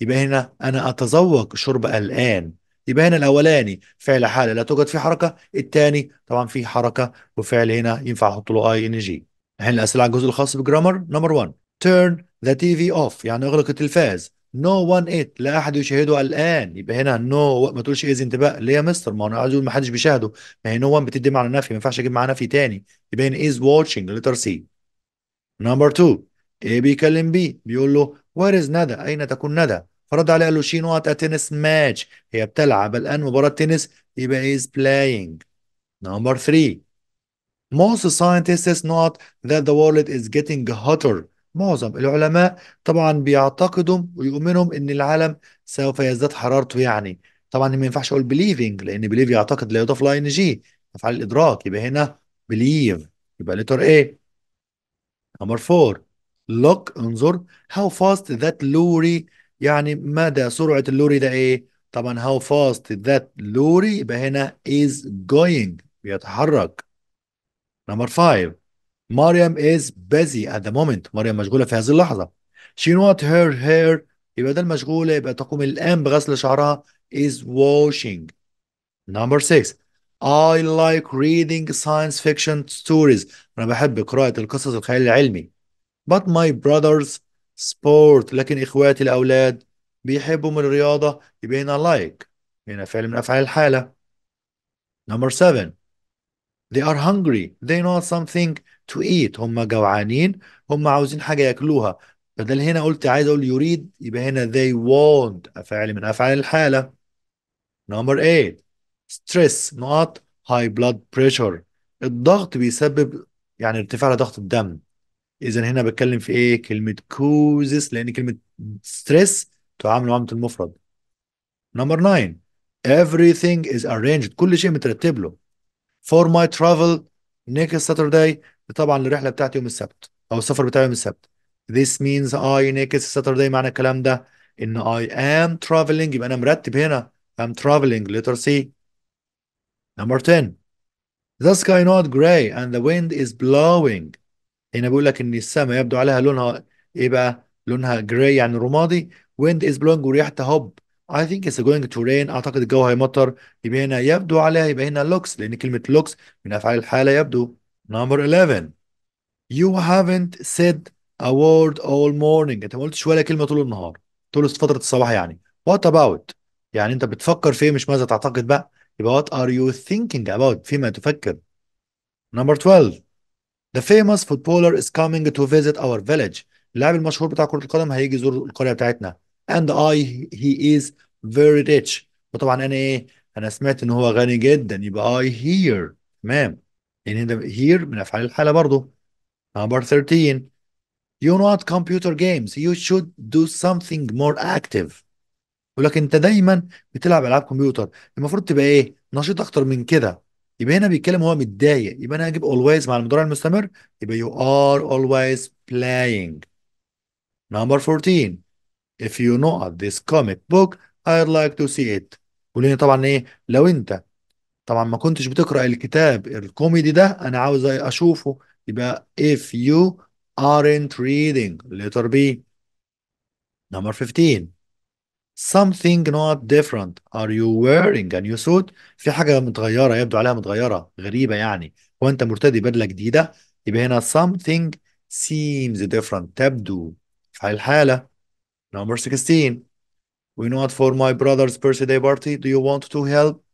S1: يبقى هنا انا اتذوق الشوربه الان يبقى هنا الاولاني فعل حاله لا توجد فيه حركه الثاني طبعا فيه حركه وفعل هنا ينفع احط له اي ان جي الحين الاسئله على الجزء الخاص بالجرامر نمبر 1 turn the TV off يعني اغلق التلفاز نو no one it لا احد يشاهده الان يبقى هنا نو no, ما تقولش اذ انتباه ليه يا مستر ما انا عايز اقول ما حدش بيشاهده ما هي نو no one بتدي معنى نفي ما ينفعش اجيب معاه نفي تاني يبقى هنا از واتشنج لتر سي نمبر 2 A بيكلم بي بيقول له وير از ندى اين تكون ندى فرد عليه قال له she not a tennis match هي بتلعب الان مباراه تنس يبقى از بلاينج نمبر 3 Most scientists note that the world is getting hotter معظم العلماء طبعا بيعتقدوا ويؤمنهم ان العالم سوف يزداد حرارته يعني طبعا ما ينفعش اقول بليفنج لان بليف يعتقد لا يضاف لاي ان جي افعال الادراك يبقى هنا بليف يبقى لتر ايه نمبر 4 لوك انظر هاو فاست ذات لوري يعني مدى سرعة اللوري ده ايه طبعا هاو فاست ذات لوري يبقى هنا از جوينج بيتحرك نمبر 5 مريم از بيزي ات ذا مومنت مريم مشغوله في هذه اللحظه شي نوت هير هير يبقى ده المشغوله يبقى تقوم الان بغسل شعرها از واشينج نمبر 6 I like reading science fiction stories. أنا بحب قراءة القصص الخيال العلمي. But my brothers sport. لكن إخواتي الأولاد بيحبوا من الرياضة يبقى هنا like. هنا فعل من أفعال الحالة. Number 7 They are hungry. They know something تو ايت هم جوعانين هم عاوزين حاجه ياكلوها بدل هنا قلت عايز اقول يريد يبقى هنا they want فعل من افعال الحاله نمبر 8 ستريس نقط هاي بلاد بريشر الضغط بيسبب يعني ارتفاع لضغط الدم اذا هنا بتكلم في ايه كلمه كوزس لان كلمه ستريس تعامل معامله المفرد نمبر 9 everything is arranged كل شيء مترتب له for my travel next Saturday طبعا الرحله بتاعتي يوم السبت او السفر بتاعي يوم السبت this means I next Saturday معنى الكلام ده ان I am traveling يبقى انا مرتب هنا I'm traveling letter C number 10 the sky not gray and the wind is blowing هنا بيقول لك ان السماء يبدو عليها لونها ايه بقى لونها gray يعني رمادي wind is blowing وريحة هوب I think it's going to rain اعتقد الجو هيمطر يبقى هنا يبدو عليها يبقى هنا looks لان كلمة looks من افعال الحالة يبدو Number 11 You haven't said a word all morning انت ما قلتش ولا كلمه طول النهار طول فتره الصباح يعني what about يعني انت بتفكر في ايه مش ماذا تعتقد بقى يبقى what are you thinking about فيما تفكر number 12 the famous footballer is coming to visit our village اللاعب المشهور بتاع كره القدم هيجي يزور القريه بتاعتنا and I he is very rich وطبعا انا ايه انا سمعت ان هو غني جدا يبقى I hear تمام يعني هنا هير من افعال الحاله برضه نمبر 13 you not computer games you should do something more active ولكن انت دايما بتلعب العاب كمبيوتر المفروض تبقى ايه نشيط اكتر من كده يبقى هنا بيتكلم هو متضايق يبقى انا هجيب always مع المضارع المستمر يبقى you are always playing نمبر 14 if you know this comic book I'd like to see it ولان طبعا ايه لو انت طبعا ما كنتش بتقرا الكتاب الكوميدي ده انا عاوز اشوفه يبقى if you aren't reading letter B number 15 something not different are you wearing a new suit في حاجة متغيرة يبدو عليها متغيرة غريبة يعني وأنت مرتدي بدلة جديدة يبقى هنا something seems different تبدو في الحالة number 16 we know for my brother's birthday party do you want to help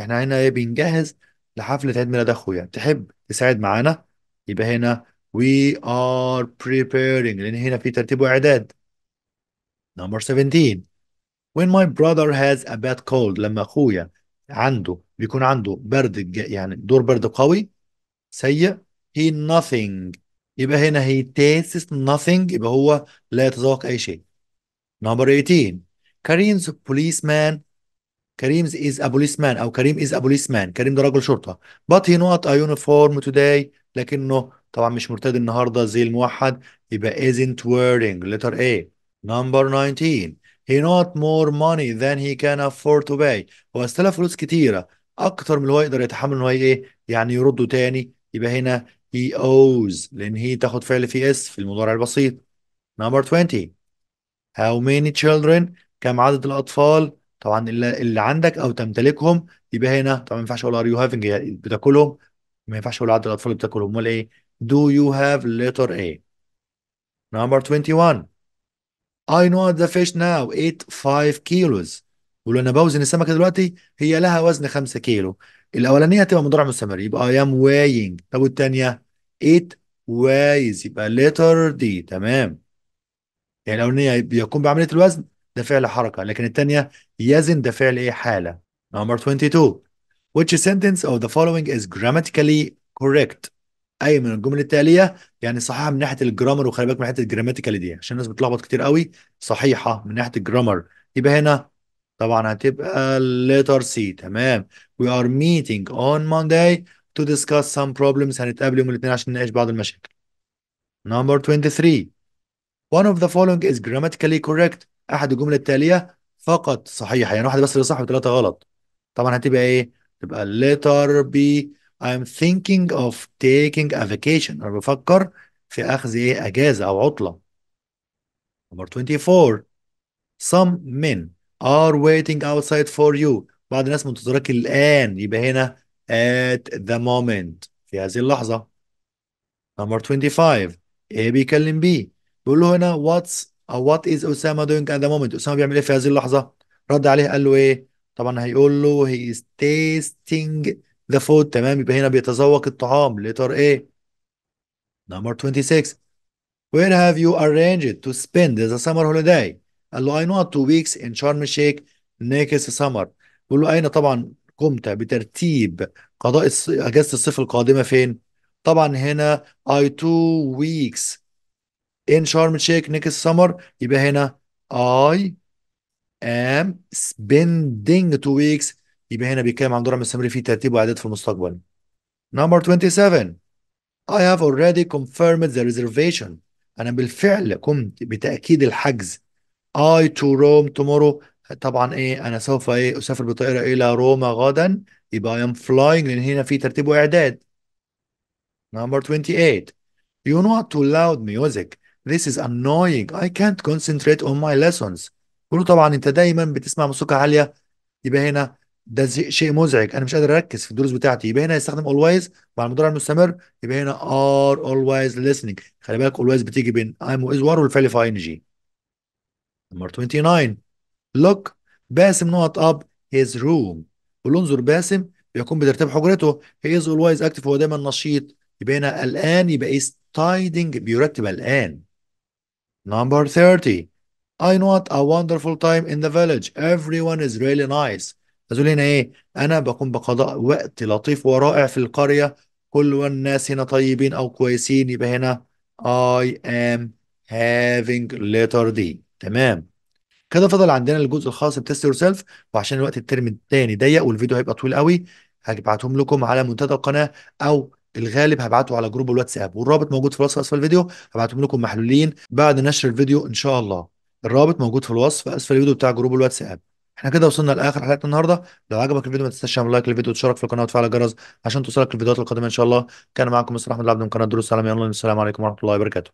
S1: احنا هنا ايه بنجهز لحفلة عيد ميلاد اخويا تحب تساعد معانا يبقى هنا we are preparing لان هنا في ترتيب واعداد number 17 when my brother has a bad cold لما اخويا عنده بيكون عنده برد يعني دور برد قوي سيء he nothing يبقى هنا he tastes nothing يبقى هو لا يتذوق اي شيء number 18 Karin's policeman كريم از مان او كريم از مان كريم ده رجل شرطه بات هي نوت ا يونيفورم توداي لكنه طبعا مش مرتدي النهارده زي الموحد يبقى isn't wearing letter A number 19 he not more money than he can afford to pay هو استلف فلوس كتيره اكتر من اللي هو يقدر يتحمل ان هو ايه يعني يرده تاني يبقى هنا he owes لان هي تاخد فعل في اس في المضارع البسيط number 20 how many children كم عدد الاطفال طبعا اللي, اللي عندك او تمتلكهم يبقى هنا طبعا ما ينفعش اقول ار يو هافنج بتاكلهم ما ينفعش اقول عدد الاطفال اللي بتاكلهم امال ايه do you have letter A number 21 I know the fish now ate 5 kilos ولو انا بوزن السمكه دلوقتي هي لها وزن 5 كيلو الاولانيه هتبقى مضارع مستمر يبقى I am weighing طب والثانيه it weighs يبقى letter D تمام يعني الاولانيه بيكون بعمليه الوزن ده فعل حركه لكن الثانيه يزن ده فعل ايه حاله number 22 which sentence of the following is grammatically correct اي من الجمل التاليه يعني صحيحه من ناحيه الجرامر وخلي بالك من ناحيه الجراماتيكال دي عشان الناس بتلخبط كتير قوي صحيحه من ناحيه الجرامر يبقى هنا طبعا هتبقى letter C تمام we are meeting on Monday to discuss some problems هنتقابل يوم الاثنين عشان نناقش بعض المشاكل number 23 one of the following is grammatically correct احد الجمله التاليه فقط صحيحه يعني واحده بس اللي صح وثلاثه غلط طبعا هتبقى ايه تبقى letter B I'm thinking of taking a vacation انا بفكر في اخذ ايه اجازه او عطله number 24 some men are waiting outside for you بعض الناس منتظرك الان يبقى هنا at the moment في هذه اللحظه number 25 A إيه بيكلم B بيقول له هنا what's او وات از اسامه دوينج ات ذا مومنت اسامه بيعمل ايه في هذه اللحظه رد عليه قال له ايه طبعا هيقول له هي از تيستينج ذا فود تمام يبقى هنا بيتذوق الطعام ليتر ايه نمبر 26 وير هاف يو arranged تو سبيند ذا سمر هوليداي قال له اي نوت تو ويكس ان شارم الشيخ نيكس سمر بيقول له أين طبعا قمت بترتيب قضاء أجازة الصيف القادمة فين؟ طبعا هنا اي تو ويكس ان شارم شيك next summer يبقى هنا I am spending two weeks يبقى هنا بيتكلم عن دور مستمر في ترتيب وإعداد في المستقبل. Number 27 I have already confirmed the reservation أنا بالفعل قمت بتأكيد الحجز. I to Rome tomorrow طبعا ايه انا سوف ايه اسافر بطائره الى روما غدا يبقى I am flying لان هنا في ترتيب واعداد. Number 28 You not to loud music This is annoying. I can't concentrate on my lessons. قولوا طبعا انت دايما بتسمع موسيقى عاليه يبقى هنا ده شيء مزعج انا مش قادر اركز في الدروس بتاعتي يبقى هنا يستخدم always مع المضارع المستمر يبقى هنا are always listening خلي بالك always بتيجي بين I'm وis وار والفعل في ing. جي نمبر 29 look باسم نقط اب his room قول انظر باسم بيكون بترتيب حجرته he is always active هو دايما نشيط يبقى هنا الان يبقى is tiding بيرتب الان Number 30. I know what a wonderful time in the village. Everyone is really nice. هذول هنا ايه؟ أنا بقوم بقضاء وقت لطيف ورائع في القرية. كل الناس هنا طيبين أو كويسين. يبقى هنا I am having letter D. تمام. كده فضل عندنا الجزء الخاص بتست يور سيلف وعشان الوقت الترم الثاني ضيق والفيديو هيبقى طويل قوي هبعتهم لكم على منتدى القناه او الغالب هبعته على جروب الواتساب والرابط موجود في الوصف اسفل الفيديو هبعتهم لكم محلولين بعد نشر الفيديو ان شاء الله الرابط موجود في الوصف اسفل الفيديو بتاع جروب الواتساب احنا كده وصلنا لاخر حلقه النهارده لو عجبك الفيديو ما تنساش تعمل لايك للفيديو وتشترك في القناه وتفعل الجرس عشان توصلك الفيديوهات القادمه ان شاء الله كان معاكم مصطفى احمد العبد من قناه دروس سلام يلا السلام عليكم ورحمه الله وبركاته